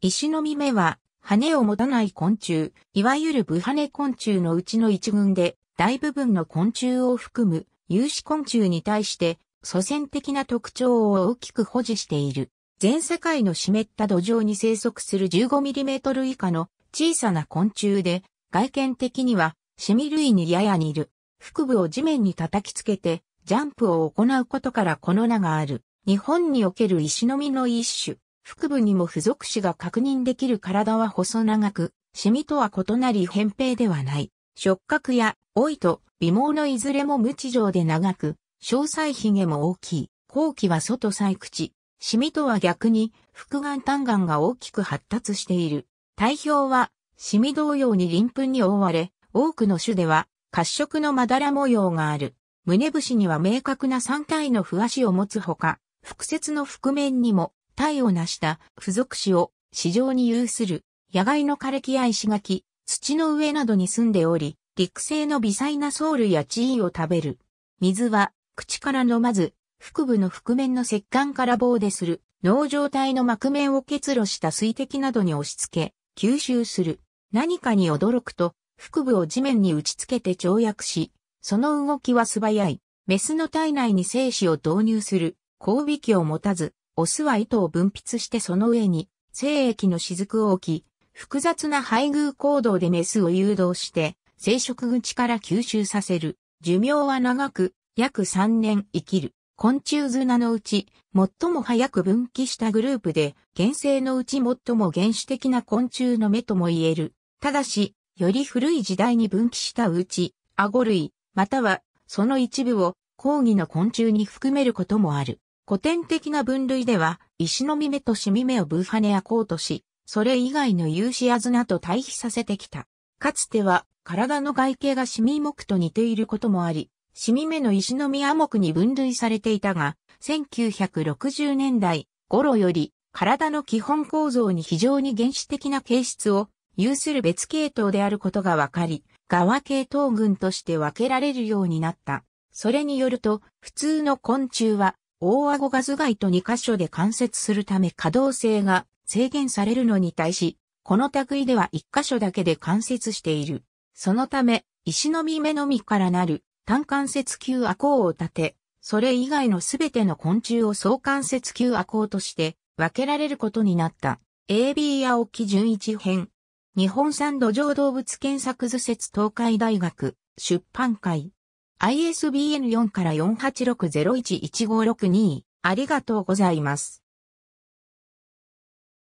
石の実目は、羽を持たない昆虫、いわゆるブハネ昆虫のうちの一群で、大部分の昆虫を含む有歯昆虫に対して、祖先的な特徴を大きく保持している。全世界の湿った土壌に生息する 15mm 以下の小さな昆虫で、外見的には、シミ類にやや似る。腹部を地面に叩きつけて、ジャンプを行うことからこの名がある。日本における石の実の一種。腹部にも付属紙が確認できる体は細長く、シミとは異なり扁平ではない。触覚や老いと微毛のいずれも無知状で長く、詳細髭も大きい。後期は外細口。シミとは逆に、腹眼単眼が大きく発達している。体表は、シミ同様に鱗粉に覆われ、多くの種では、褐色のまだら模様がある。胸節には明確な三体の不足を持つほか、複節の覆面にも体を成した付属紙を市場に有する野外の枯れ木や石垣、土の上などに住んでおり、陸生の微細な藻類や地位を食べる。水は口から飲まず、腹部の覆面の石管から棒でする、脳状態の膜面を結露した水滴などに押し付け、吸収する。何かに驚くと、腹部を地面に打ち付けて跳躍し、その動きは素早い。メスの体内に精子を導入する、交尾器を持たず、オスは糸を分泌してその上に精液の雫を置き、複雑な配偶行動でメスを誘導して、生殖口から吸収させる。寿命は長く、約3年生きる。昆虫砂のうち、最も早く分岐したグループで、原生のうち最も原始的な昆虫の目とも言える。ただし、より古い時代に分岐したうち、アゴ類、または、その一部を、講義の昆虫に含めることもある。古典的な分類では、石の実目と染み目をブーファネアコートし、それ以外の有志アズナと対比させてきた。かつては、体の外形が染ミ目と似ていることもあり、染ミ目の石の実ア目に分類されていたが、1960年代頃より、体の基本構造に非常に原始的な形質を有する別系統であることが分かり、側系統群として分けられるようになった。それによると、普通の昆虫は大顎ズガイと2箇所で関節するため可動性が制限されるのに対し、この類では1箇所だけで関節している。そのため、石の実目のみからなる単関節球亜鋼を立て、それ以外のすべての昆虫を総関節球亜鋼として分けられることになった。AB 青木純一編。日本産土壌動物検索図説東海大学出版会。ISBN4 から486011562。ありがとうございます。